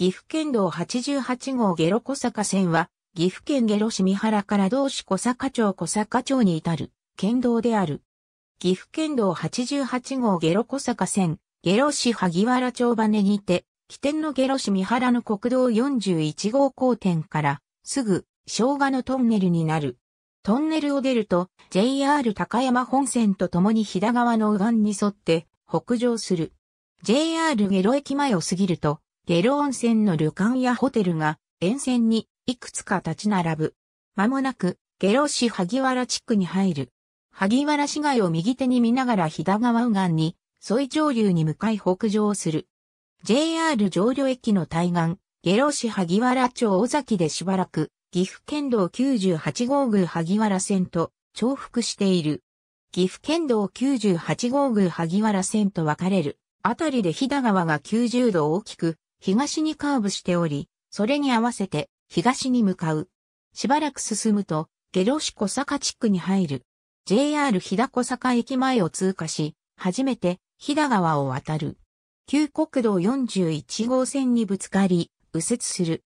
岐阜県道88号下呂小坂線は、岐阜県下呂市三原から同市小坂町小坂町に至る、県道である。岐阜県道88号下呂小坂線、下呂市萩原町羽根にて、起点の下呂市三原の国道41号交点から、すぐ、生姜のトンネルになる。トンネルを出ると、JR 高山本線とともに飛騨川の右岸に沿って、北上する。JR 下呂駅前を過ぎると、下呂温泉の旅館やホテルが沿線にいくつか立ち並ぶ。まもなく下呂市萩原地区に入る。萩原市街を右手に見ながら飛騨川右岸に、沿い上流に向かい北上する。JR 上流駅の対岸、下呂市萩原町尾崎でしばらく、岐阜県道98号宮萩原線と重複している。岐阜県道98号宮萩原線と分かれる。あたりで飛騨川が90度大きく東にカーブしており、それに合わせて東に向かう。しばらく進むと、下呂市小坂地区に入る。JR 日高坂駅前を通過し、初めて日田川を渡る。旧国道41号線にぶつかり、右折する。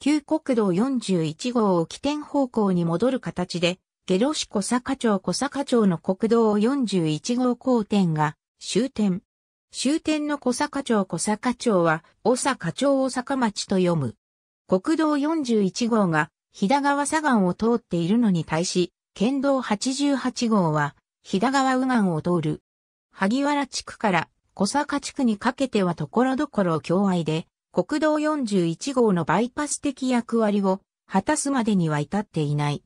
旧国道41号を起点方向に戻る形で、下呂市小坂町小坂町の国道41号交点が終点。終点の小坂町小坂町は、大阪町大阪町と読む。国道41号が、日田川左岸を通っているのに対し、県道88号は、日田川右岸を通る。萩原地区から小坂地区にかけてはところどころ境愛で、国道41号のバイパス的役割を果たすまでには至っていない。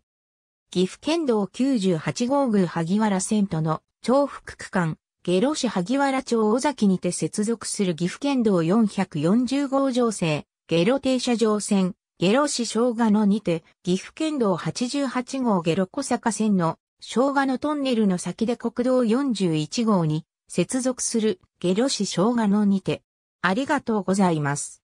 岐阜県道98号宮萩原線との重複区間、下呂市萩原町尾崎にて接続する岐阜県道440号上線、下呂停車場線、下呂市昭姜野にて、岐阜県道88号下呂小坂線の昭姜野トンネルの先で国道41号に接続する下呂市昭姜野にて、ありがとうございます。